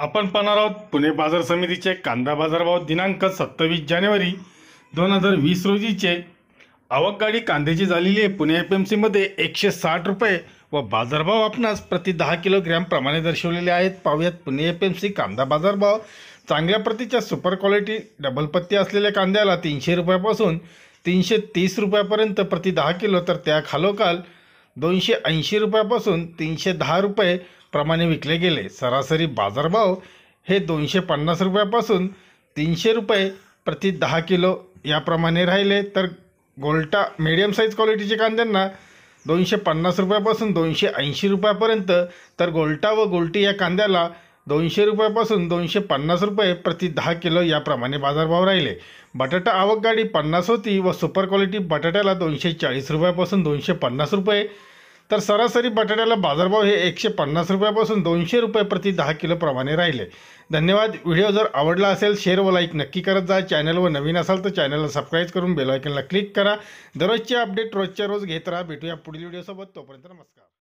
आपण पाहणार आहोत पुणे बाजार समितीचे कांदा बाजारभाव दिनांक सत्तावीस जानेवारी दोन हजार वीस रोजीचे आवक गाडी कांद्याची झालेली आहे पुणे एफ एम सीमध्ये एकशे साठ रुपये व बाजारभाव आपणास प्रति दहा प्रमाणे दर्शवलेले आहेत पाहूयात पुणे एफ एम सी कांदा बाजारभाव चांगल्या प्रतीच्या सुपर क्वालिटी डबल पत्ती असलेल्या कांद्याला तीनशे रुपयापासून तीनशे तीस रुपयापर्यंत प्रति दहा किलो तर त्या खालोखाल दोनशे ऐंशी रुपयापासून तीनशे दहा रुपये प्रमाणे विकले गेले सरासरी बाजारभाव हे दोनशे पन्नास रुपयापासून तीनशे रुपये प्रति दहा किलो याप्रमाणे राहिले तर गोल्टा मिडियम साईज क्वालिटीच्या कांद्यांना दोनशे पन्नास रुपयापासून दोनशे ऐंशी रुपयापर्यंत तर गोल्टा व गोल्टी या कांद्याला दोनशे रुपयापासून दोनशे पन्नास रुपये प्रति दहा किलो याप्रमाणे बाजारभाव राहिले बटाटा आवक गाडी पन्नास होती व सुपर क्वालिटी बटाट्याला दोनशे चाळीस रुपयापासून दोनशे पन्नास रुपये तर सरासरी बटाट्याला बाजारभाव हे एकशे पन्नास रुपयापासून दोनशे रुपये प्रति दहा किलोप्रमाणे राहिले धन्यवाद व्हिडिओ जर आवडला असेल शेअर व लाईक नक्की करत जा चॅनलवर नवीन असाल तर चॅनलला सबस्क्राईब करून बेलायकनला क्लिक करा दररोजचे अपडेट रोजच्या रोज घेत राहा भेटूया पुढील व्हिडिओसोबत तोपर्यंत नमस्कार